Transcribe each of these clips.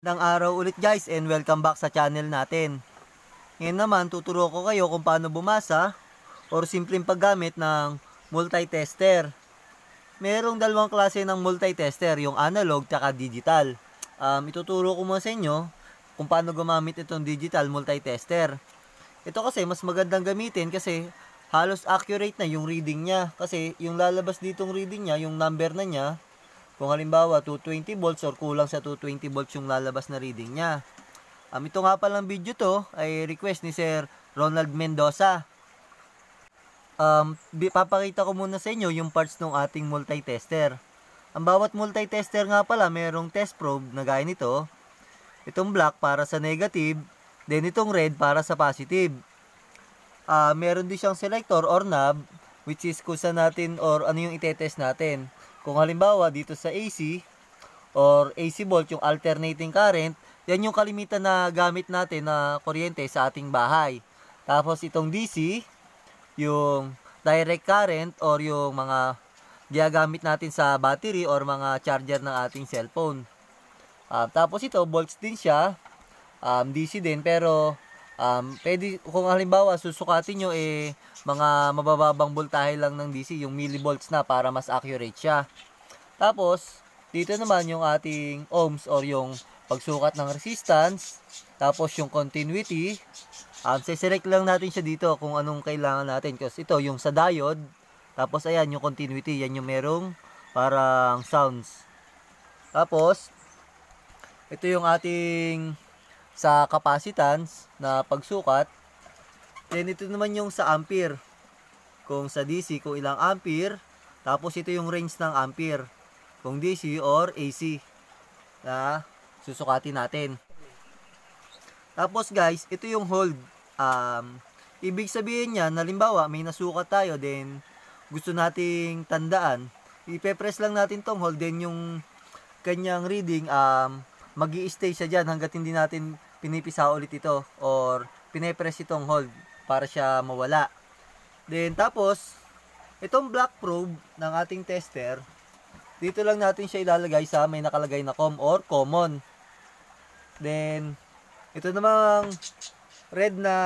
Magandang araw ulit guys and welcome back sa channel natin. Ngayon naman tuturo ko kayo kung paano bumasa or simpleng paggamit ng multitester. Merong dalawang klase ng multitester, yung analog at digital. Um, ituturo ko muna sa inyo kung paano gumamit itong digital multitester. Ito kasi mas magandang gamitin kasi halos accurate na yung reading niya. Kasi yung lalabas ditong reading niya, yung number na niya, kung halimbawa 220 volts or kulang sa 220 volts yung lalabas na reading niya. Um, ito nga palang video to ay request ni Sir Ronald Mendoza. Um, papakita ko muna sa inyo yung parts ng ating multitester. Ang bawat multitester nga pala mayroong test probe na gaya nito. Itong black para sa negative, then itong red para sa positive. Uh, meron din siyang selector or knob which is kusa natin or ano yung itetest natin. Kung halimbawa dito sa AC or AC volt, yung alternating current, yan yung kalimitan na gamit natin na kuryente sa ating bahay. Tapos itong DC, yung direct current or yung mga gagamit natin sa battery or mga charger ng ating cellphone. Um, tapos ito, volts din siya. Um, DC din pero um, pwede, kung halimbawa susukatin nyo eh, mga mabababang voltahe lang ng DC, yung millivolts na para mas accurate siya. Tapos, dito naman yung ating ohms or yung pagsukat ng resistance, tapos yung continuity, um, seselect lang natin siya dito kung anong kailangan natin. Kasi ito, yung sa diode, tapos ayan, yung continuity, yan yung merong parang sounds. Tapos, ito yung ating sa capacitance na pagsukat. Then ito naman yung sa ampere. Kung sa DC, kung ilang ampere. Tapos ito yung range ng ampere. Kung DC or AC na susukatin natin. Tapos guys, ito yung hold. Um, ibig sabihin niya, nalimbawa may nasukat tayo then gusto nating tandaan. Ipe-press lang natin tong hold then yung kanyang reading um, mag stay siya dyan hanggat hindi natin pinipisa ulit ito or pinepress itong hold para siya mawala. Then tapos, itong black probe ng ating tester, dito lang natin siya ilalagay sa may nakalagay na com or common. Then, ito namang red na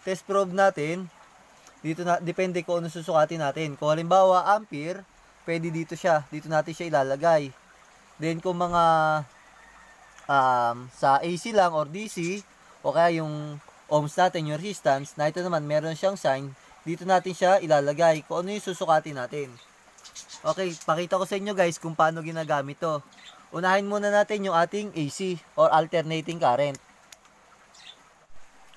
test probe natin, dito na, depende kung ano susukatin natin. Kung halimbawa ampere, pwede dito siya, dito natin siya ilalagay. Then kung mga um, sa AC lang or DC o kaya yung ohms natin, yung resistance, na ito naman meron siyang sign, dito natin siya ilalagay kung ano yung susukatin natin. Okay, pakita ko sa inyo guys kung paano ginagamit to. Unahin muna natin yung ating AC or alternating current.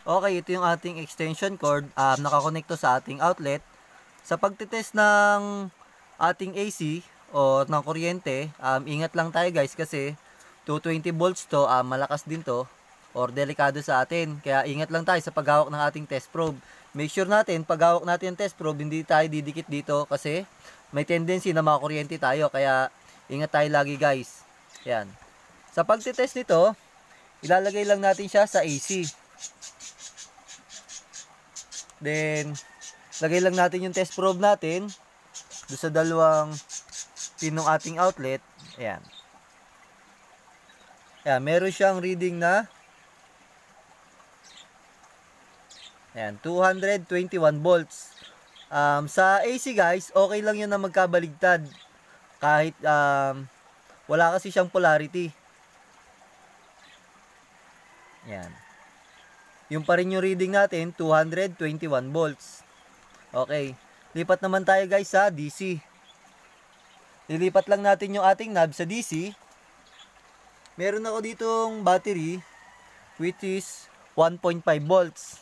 Okay, ito yung ating extension cord. Um, nakakonekto sa ating outlet. Sa pagtitest ng ating AC or ng kuryente, um, ingat lang tayo guys kasi 220 volts to, uh, malakas din to or delikado sa atin. Kaya ingat lang tayo sa paghawak ng ating test probe. Make sure natin, paghawak natin ang test probe, hindi tayo didikit dito kasi may tendency na makakuryente tayo. Kaya ingat tayo lagi guys. Yan. Sa pagtitest nito, ilalagay lang natin siya sa AC. Then, lagay lang natin yung test probe natin doon sa dalawang pinong ating outlet. Ayan. Ayan, meron siyang reading na Ayan, 221 volts. Um, sa AC guys, okay lang yun na magkabaligtad. Kahit um, wala kasi siyang polarity. Ayan. Yung pa rin yung reading natin, 221 volts. Okay. Lipat naman tayo guys sa DC. Lilipat lang natin yung ating knob sa DC. Meron ako ditong battery which is 1.5 volts.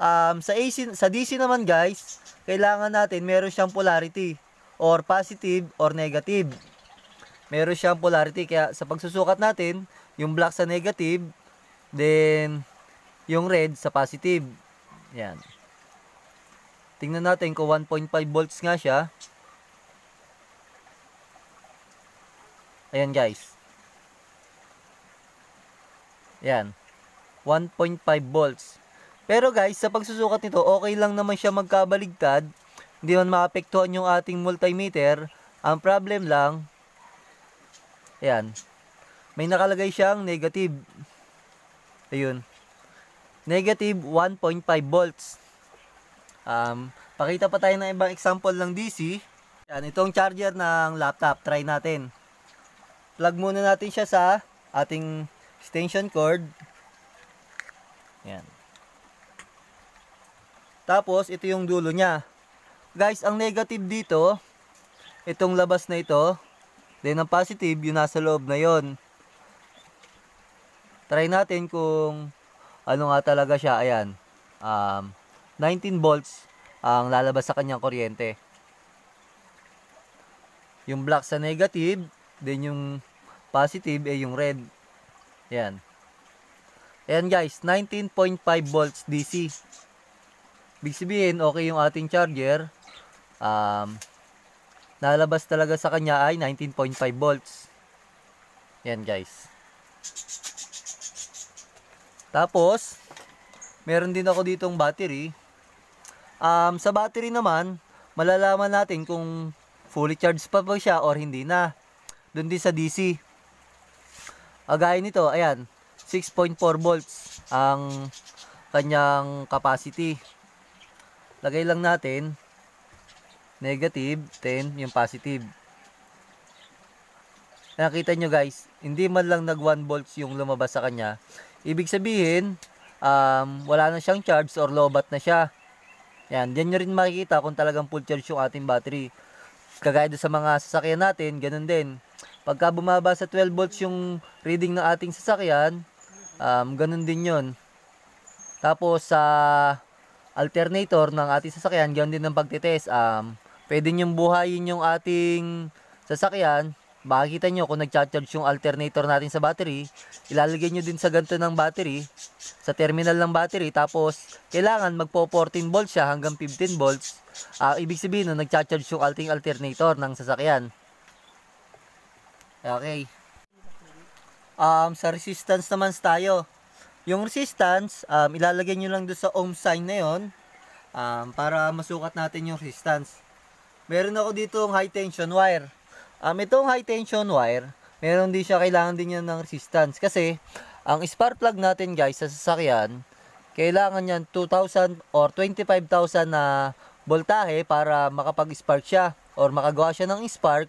Um, sa AC sa DC naman guys, kailangan natin meron siyang polarity or positive or negative. Meron siyang polarity kaya sa pagsusukat natin, yung black sa negative, then yung red sa positive. Yan. Tingnan natin kung 1.5 volts nga siya. Ayan guys. Yan. 1.5 volts. Pero guys, sa pagsusukat nito, okay lang naman siya magkabaligtad. Hindi man maapektuhan yung ating multimeter. Ang problem lang, ayan, may nakalagay siyang negative. Ayun. Negative 1.5 volts. Um, pakita pa tayo ng ibang example ng DC. Yan, itong charger ng laptop. Try natin. Plug muna natin siya sa ating extension cord. Yan. Tapos, ito yung dulo niya. Guys, ang negative dito, itong labas na ito, then ang positive, yung nasa loob na yon. Try natin kung ano nga talaga siya. Ayan, um, 19 volts ang lalabas sa kanyang kuryente. Yung black sa negative, then yung positive ay eh, yung red. Yan. Ayan guys, 19.5 volts DC. Big sabihin, okay yung ating charger. Um, nalabas talaga sa kanya ay 19.5 volts. Yan guys. Tapos, meron din ako ditong battery. Um, sa battery naman, malalaman natin kung fully charged pa ba siya or hindi na. Doon din sa DC. Agay nito, ayan, 6.4 volts ang kanyang capacity. Lagay lang natin negative 10 yung positive. Nakita nyo guys, hindi man lang nag 1 volts yung lumabas sa kanya. Ibig sabihin, um, wala na siyang charge or lobat na siya. Yan, diyan nyo rin makikita kung talagang full charge yung ating battery. Kagaya sa mga sasakyan natin, ganun din. Pagka bumaba sa 12 volts yung reading ng ating sasakyan, um, ganun din yon. Tapos sa uh, alternator ng ating sasakyan, ganun din ang pagtitest. Um, pwede nyo buhayin yung ating sasakyan. Makikita nyo kung nagcha charge yung alternator natin sa battery. Ilalagay nyo din sa ganito ng battery, sa terminal ng battery. Tapos, kailangan magpo 14 volts siya hanggang 15 volts. Uh, ibig sabihin, no, nagcha charge yung ating alternator ng sasakyan. Okay. Um, sa resistance naman tayo. Yung resistance, um, ilalagay nyo lang doon sa ohm sign na yon um, para masukat natin yung resistance. Meron ako dito yung high tension wire. Um, itong high tension wire, meron din siya, kailangan din yan ng resistance. Kasi, ang spark plug natin guys sa sasakyan, kailangan yan 2,000 or 25,000 na voltahe para makapag-spark siya or makagawa siya ng spark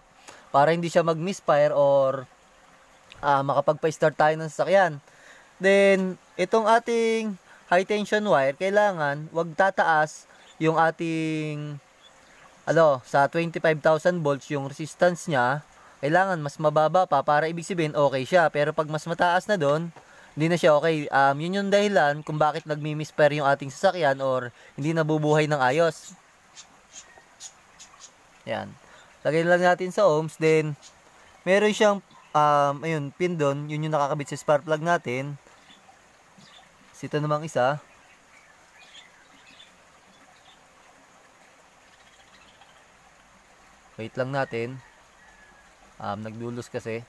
para hindi siya mag-misfire or uh, makapagpa-start tayo ng sasakyan. Then, itong ating high tension wire, kailangan wag tataas yung ating ano, sa 25,000 volts yung resistance niya. Kailangan mas mababa pa para ibig sabihin okay siya. Pero pag mas mataas na doon, hindi na siya okay. Um, yun yung dahilan kung bakit nagmi-misfire yung ating sasakyan or hindi nabubuhay ng ayos. Yan. Lagay lang natin sa ohms. Then, meron siyang, um, ayun, pin doon. Yun yung nakakabit sa spark plug natin. Sito namang isa. Wait lang natin. Um, nagdulos kasi.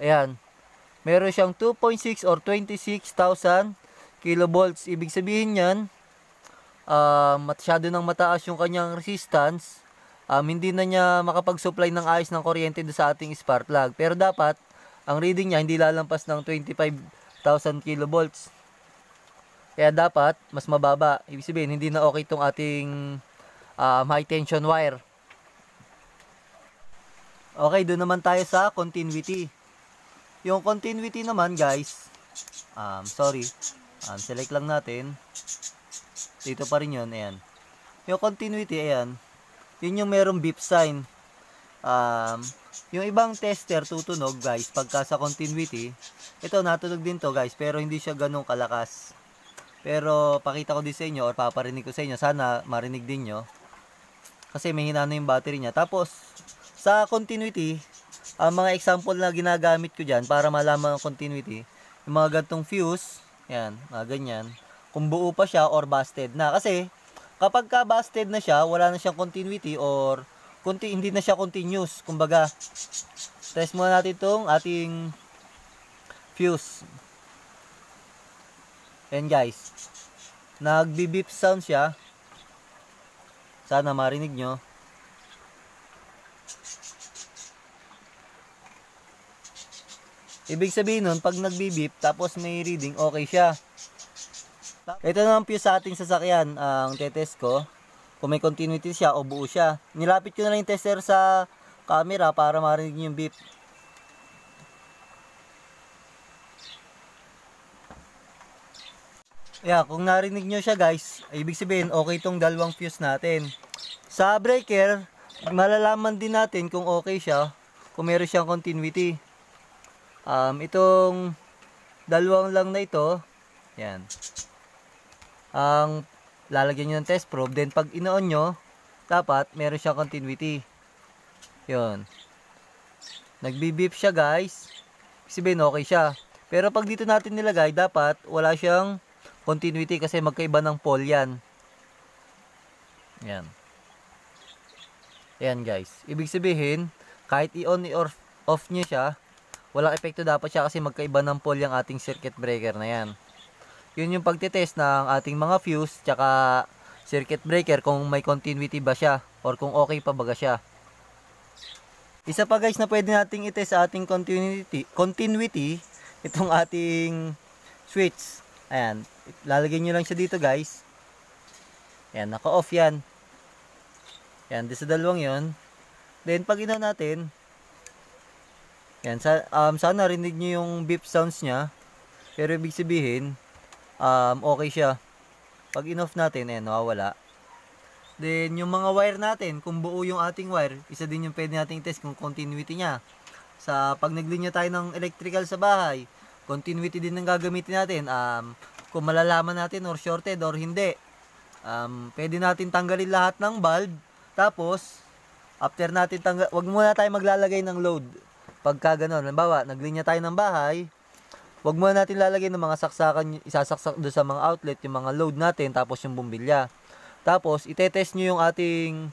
Ayan. Meron siyang 2.6 or 26,000 kilovolts. Ibig sabihin yan, uh, masyado nang mataas yung kanyang resistance, um, hindi na niya makapag-supply ng ayos ng kuryente sa ating spark plug. Pero dapat, ang reading niya hindi lalampas ng 25,000 kilovolts. Kaya dapat, mas mababa. Ibig sabihin, hindi na okay itong ating um, high tension wire. Okay, doon naman tayo sa continuity. Yung continuity naman guys, um, sorry, um, select lang natin. Dito pa rin yun, ayan. Yung continuity, ayan. Yun yung merong beep sign. Um, yung ibang tester tutunog, guys, pagka sa continuity. Ito, natunog din to, guys, pero hindi siya ganun kalakas. Pero, pakita ko din sa inyo or paparinig ko sa inyo. Sana marinig din nyo. Kasi may hinano yung battery niya. Tapos, sa continuity, ang mga example na ginagamit ko dyan para malaman ang continuity, yung mga gantong fuse, yan, mga ganyan kung buo pa siya or busted na. Kasi, kapag ka busted na siya, wala na siyang continuity or kunti, hindi na siya continuous. Kumbaga, test muna natin itong ating fuse. Yan guys. Nagbi-beep sound siya. Sana marinig nyo. Ibig sabihin nun, pag nagbi-beep, tapos may reading, okay siya. Ito naman po sa ating sasakyan, ang tetest ko. Kung may continuity siya o buo siya. Nilapit ko na lang yung tester sa camera para marinig niyo yung beep. Yeah, kung narinig nyo siya guys, ibig sabihin okay itong dalawang fuse natin. Sa breaker, malalaman din natin kung okay siya, kung meron siyang continuity. Um, itong dalawang lang na ito, yan ang lalagyan nyo ng test probe. Then, pag inoon nyo, dapat meron siyang continuity. Yun. Nagbibip siya guys. Sabihin okay siya. Pero pag dito natin nilagay, dapat wala siyang continuity kasi magkaiba ng pole yan. Yan. Yan guys. Ibig sabihin, kahit i-on or off nyo siya, walang epekto dapat siya kasi magkaiba ng pole yung ating circuit breaker na yan yun yung pagtetest ng ating mga fuse tsaka circuit breaker kung may continuity ba siya or kung okay pa ba siya. Isa pa guys na pwede nating itest sa ating continuity, continuity itong ating switch. Ayan, lalagay nyo lang siya dito guys. Ayan, naka-off yan. Ayan, di sa dalawang yon Then, pag ino natin, ayan, sa, um, sana rinig nyo yung beep sounds niya. Pero ibig sabihin, um, okay siya. Pag in-off natin, eh, nawawala. Then, yung mga wire natin, kung buo yung ating wire, isa din yung pwede nating test kung continuity niya. Sa pag naglinya tayo ng electrical sa bahay, continuity din ang gagamitin natin. Um, kung malalaman natin or shorted or hindi, um, pwede natin tanggalin lahat ng bulb. Tapos, after natin tanggal, wag muna tayo maglalagay ng load. Pagka ganun, halimbawa, naglinya tayo ng bahay, Huwag muna natin lalagay ng mga saksakan, isasaksak doon sa mga outlet, yung mga load natin, tapos yung bumbilya. Tapos, itetest nyo yung ating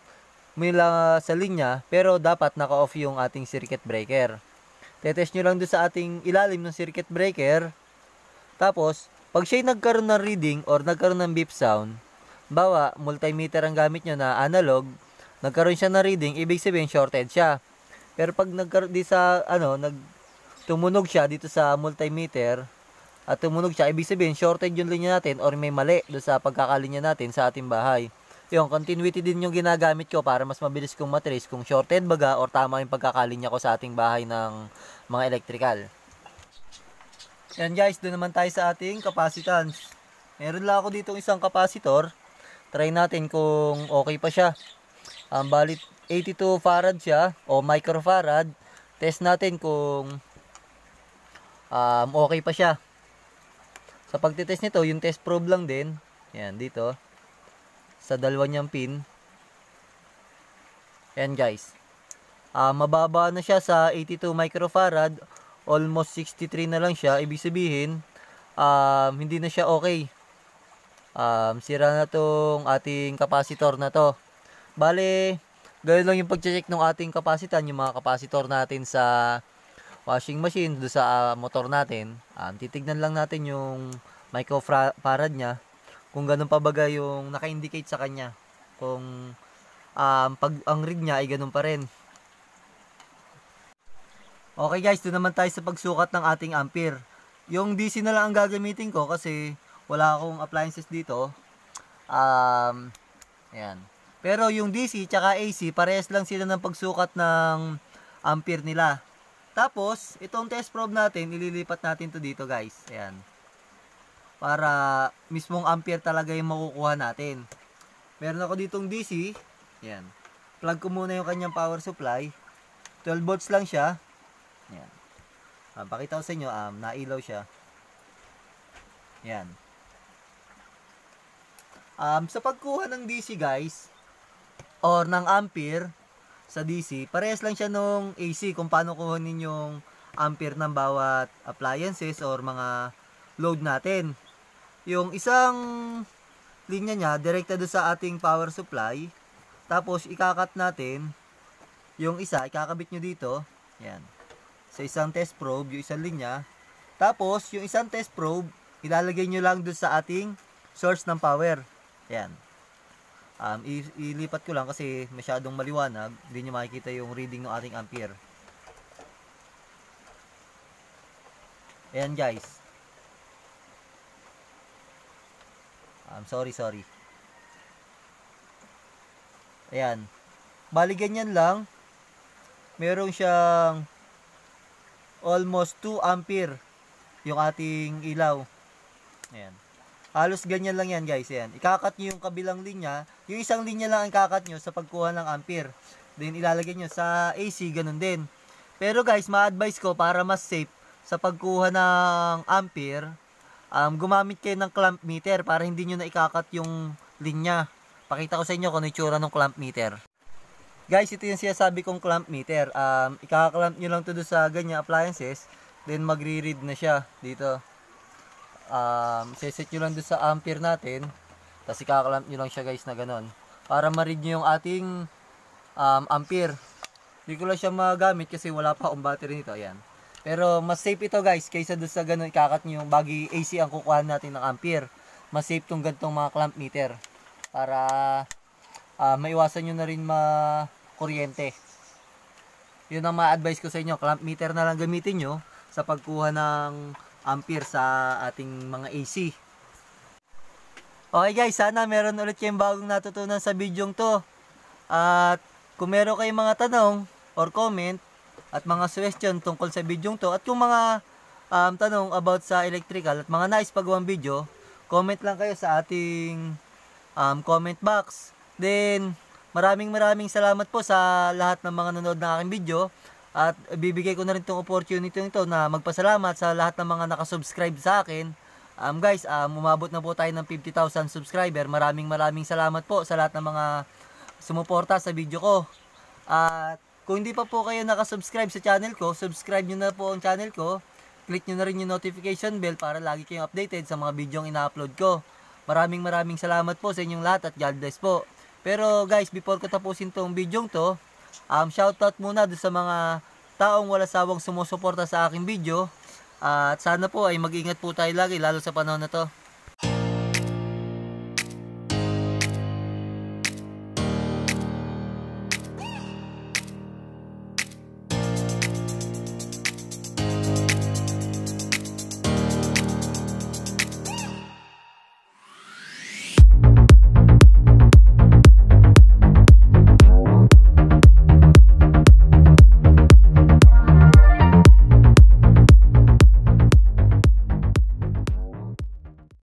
mula sa linya, pero dapat naka-off yung ating circuit breaker. Tetest nyo lang doon sa ating ilalim ng circuit breaker. Tapos, pag siya'y nagkaroon ng reading or nagkaroon ng beep sound, bawa, multimeter ang gamit nyo na analog, nagkaroon siya ng reading, ibig sabihin shorted siya. Pero pag nagkaroon di sa, ano, nag tumunog siya dito sa multimeter at tumunog siya, ibig sabihin shorted yung linya natin or may mali doon sa pagkakalinya natin sa ating bahay. Yung continuity din yung ginagamit ko para mas mabilis kong matrace kung shorted baga or tama yung pagkakalinya ko sa ating bahay ng mga electrical. Yan guys, doon naman tayo sa ating capacitance. Meron lang ako dito isang capacitor. Try natin kung okay pa siya. Um, balit 82 farad siya o microfarad. Test natin kung um, okay pa siya. Sa pagtitest nito, yung test probe lang din. Yan, dito. Sa dalawa niyang pin. Yan guys. Uh, mababa na siya sa 82 microfarad. Almost 63 na lang siya. Ibig sabihin, um, hindi na siya okay. Um, sira na tong ating kapasitor na to. Bale, ganyan lang yung pag-check ng ating kapasitan, yung mga kapasitor natin sa washing machine do sa uh, motor natin, uh, titignan lang natin yung microfarad niya kung ganun pa bagay yung naka-indicate sa kanya kung um, pag ang rig niya ay ganun pa rin. Okay guys, doon naman tayo sa pagsukat ng ating ampere. Yung DC na lang ang gagamitin ko kasi wala akong appliances dito. Um, ayan. Pero yung DC tsaka AC, parehas lang sila ng pagsukat ng ampere nila. Tapos, itong test probe natin, ililipat natin to dito guys. Ayan. Para mismong ampere talaga yung makukuha natin. Meron ako ditong DC. Ayan. Plug ko muna yung kanyang power supply. 12 volts lang siya. Ayan. Ah, pakita ko sa inyo, um, nailaw siya. Ayan. Um, sa pagkuha ng DC guys, or ng ampere, sa DC, parehas lang siya nung AC kung paano kunin yung ampere ng bawat appliances or mga load natin. Yung isang linya niya, direkta doon sa ating power supply. Tapos, ikakat natin yung isa, ikakabit nyo dito. Yan. Sa isang test probe, yung isang linya. Tapos, yung isang test probe, ilalagay nyo lang doon sa ating source ng power. Yan um, ilipat ko lang kasi masyadong maliwanag hindi nyo makikita yung reading ng ating ampere ayan guys um, sorry sorry ayan bali ganyan lang meron siyang almost 2 ampere yung ating ilaw ayan Halos ganyan lang yan guys. Yan. Ikakat nyo yung kabilang linya. Yung isang linya lang ang kakat nyo sa pagkuha ng ampere. Then ilalagay nyo sa AC, ganun din. Pero guys, ma-advise ko para mas safe sa pagkuha ng ampere, um, gumamit kayo ng clamp meter para hindi nyo na ikakat yung linya. Pakita ko sa inyo kung itsura ano ng clamp meter. Guys, ito yung sabi kong clamp meter. Um, ikaklamp nyo lang to do sa ganyan appliances. Then magre-read na siya dito um, seset nyo lang doon sa ampere natin tapos ikakalamp nyo lang siya guys na ganun para ma-read nyo yung ating um, ampere hindi ko lang siya magamit kasi wala pa akong battery nito ayan pero mas safe ito guys kaysa doon sa ganun kakat nyo bagi AC ang kukuha natin ng ampere mas safe tong gantong mga clamp meter para uh, maiwasan nyo na rin ma kuryente yun ang ma-advise ko sa inyo clamp meter na lang gamitin nyo sa pagkuha ng ampere sa ating mga AC. Okay guys, sana meron ulit kayong bagong natutunan sa video to. At kung meron kayong mga tanong or comment at mga suggestion tungkol sa video to at kung mga um, tanong about sa electrical at mga nice pagawang video, comment lang kayo sa ating um, comment box. Then, maraming maraming salamat po sa lahat ng mga nanood ng aking video. At bibigay ko na rin itong opportunity nito na magpasalamat sa lahat ng mga nakasubscribe sa akin. Um, guys, um, umabot na po tayo ng 50,000 subscriber. Maraming maraming salamat po sa lahat ng mga sumuporta sa video ko. At kung hindi pa po kayo nakasubscribe sa channel ko, subscribe nyo na po ang channel ko. Click nyo na rin yung notification bell para lagi kayong updated sa mga video ang ina-upload ko. Maraming maraming salamat po sa inyong lahat at God bless po. Pero guys, before ko tapusin tong video to, Um, shoutout muna dun sa mga taong wala sawang sumusuporta sa aking video. Uh, at sana po ay mag-ingat po tayo lagi lalo sa panahon na to.